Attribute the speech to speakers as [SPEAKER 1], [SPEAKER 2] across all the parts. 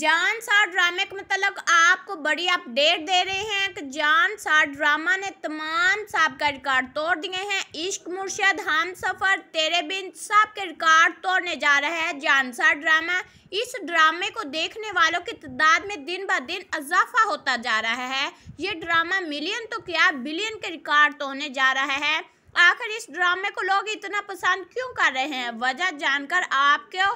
[SPEAKER 1] जान सा ड्रामे के मतलब आपको बड़ी अपडेट दे रहे हैं कि जान सा ड्रामा ने तमाम सबके रिकॉर्ड तोड़ दिए हैं इश्क मुर्शद हम सफ़र तेरे बिन सबके रिकॉर्ड तोड़ने जा रहा है जान सा ड्रामा इस ड्रामे को देखने वालों की तादाद में दिन ब दिन इजाफा होता जा रहा है ये ड्रामा मिलियन तो क्या बिलियन के रिकॉर्ड तोड़ने जा रहा है आखिर इस ड्रामे को लोग इतना पसंद क्यों कर रहे हैं वजह जानकर आपको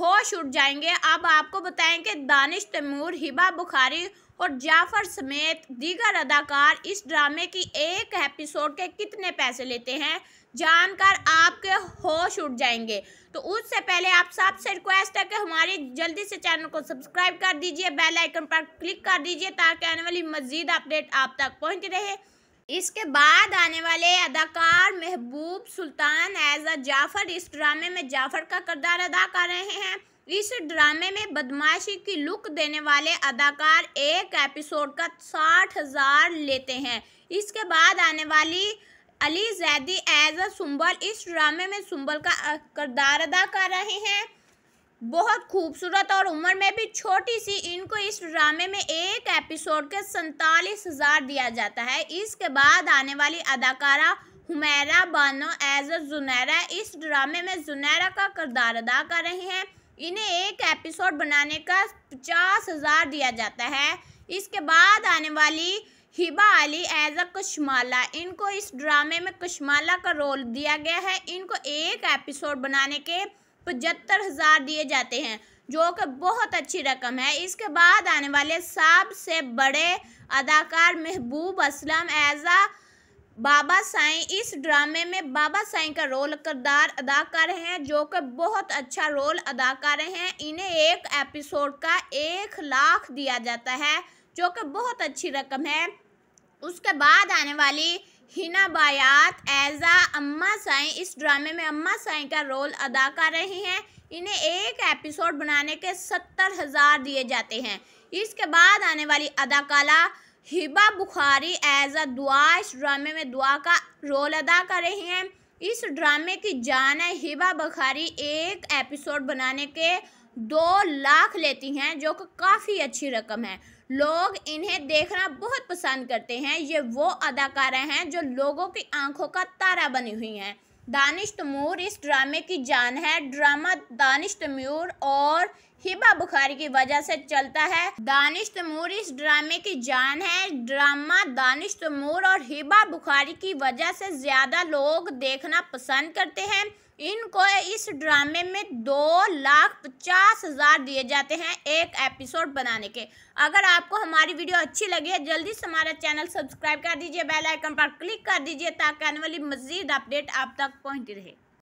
[SPEAKER 1] होश उठ जाएंगे अब आपको बताएं कि दानिश तैमूर हिबा बुखारी और जाफर समेत दीगर अदाकार इस ड्रामे की एक एपिसोड के कितने पैसे लेते हैं जानकर आपके होश उठ जाएंगे तो उससे पहले आप सबसे रिक्वेस्ट है कि हमारे जल्दी से चैनल को सब्सक्राइब कर दीजिए बेल आइकन पर क्लिक कर दीजिए ताकि आने वाली मज़ीद अपडेट आप तक पहुंच रहे इसके बाद आने वाले अदाकार महबूब सुल्तान एज अ जाफर इस ड्रामे में जाफर का किरदार अदा कर रहे हैं इस ड्रामे में बदमाशी की लुक देने वाले अदाकार एक एपिसोड का साठ हज़ार लेते हैं इसके बाद आने वाली अली जैदी एज अ सुंबल इस ड्रामे में सुंबल का किरदार अदा कर रहे हैं बहुत खूबसूरत और उम्र में भी छोटी सी इनको इस ड्रामे में एक एपिसोड के सैतालीस हज़ार दिया जाता है इसके बाद आने वाली अदाकारा हुमैरा बानो एज अ जुनैरा इस ड्रामे में जुनैरा का किरदार अदा कर रहे हैं इन्हें एक एपिसोड बनाने का पचास हज़ार दिया जाता है इसके बाद आने वाली हिबा अली एज अ कशमाला इनको इस ड्रामे में कशमाला का रोल दिया गया है इनको एक एपिसोड बनाने के पचहत्तर हज़ार दिए जाते हैं जो कि बहुत अच्छी रकम है इसके बाद आने वाले सबसे बड़े अदाकार महबूब असलम एज़ा बाबा साईं इस ड्रामे में बाबा साईं का रोल करदार अदा कर रहे हैं जो कि बहुत अच्छा रोल अदा कर रहे हैं इन्हें एक एपिसोड का एक लाख दिया जाता है जो कि बहुत अच्छी रकम है उसके बाद आने वाली हिना बायात एज़ा अम्मा साई इस ड्रामे में अम्मा साई का रोल अदा कर रही हैं इन्हें एक एपिसोड बनाने के सत्तर हज़ार दिए जाते हैं इसके बाद आने वाली अदाकारा हिबा बुखारी एज अ दुआ इस ड्रामे में दुआ का रोल अदा कर रही हैं इस ड्रामे की जान है हिबा बुखारी एक एपिसोड बनाने के दो लाख लेती हैं जो कि काफ़ी अच्छी रकम है लोग इन्हें देखना बहुत पसंद करते हैं ये वो अदाकारा हैं जो लोगों की आंखों का तारा बनी हुई हैं दानिश तमूर इस ड्रामे की जान है ड्रामा दानिश तमूर और हिबा बुखारी की वजह से चलता है दानिश तमूर इस ड्रामे की जान है ड्रामा दानिश तमूर और हिबा बुखारी की वजह से ज़्यादा लोग देखना पसंद करते हैं इनको इस ड्रामे में दो लाख पचास हज़ार दिए जाते हैं एक एपिसोड बनाने के अगर आपको हमारी वीडियो अच्छी लगी है जल्दी से हमारा चैनल सब्सक्राइब कर दीजिए बेल आइकन पर क्लिक कर दीजिए ताकि आने वाली मज़ीद अपडेट आप तक पहुंचती रहे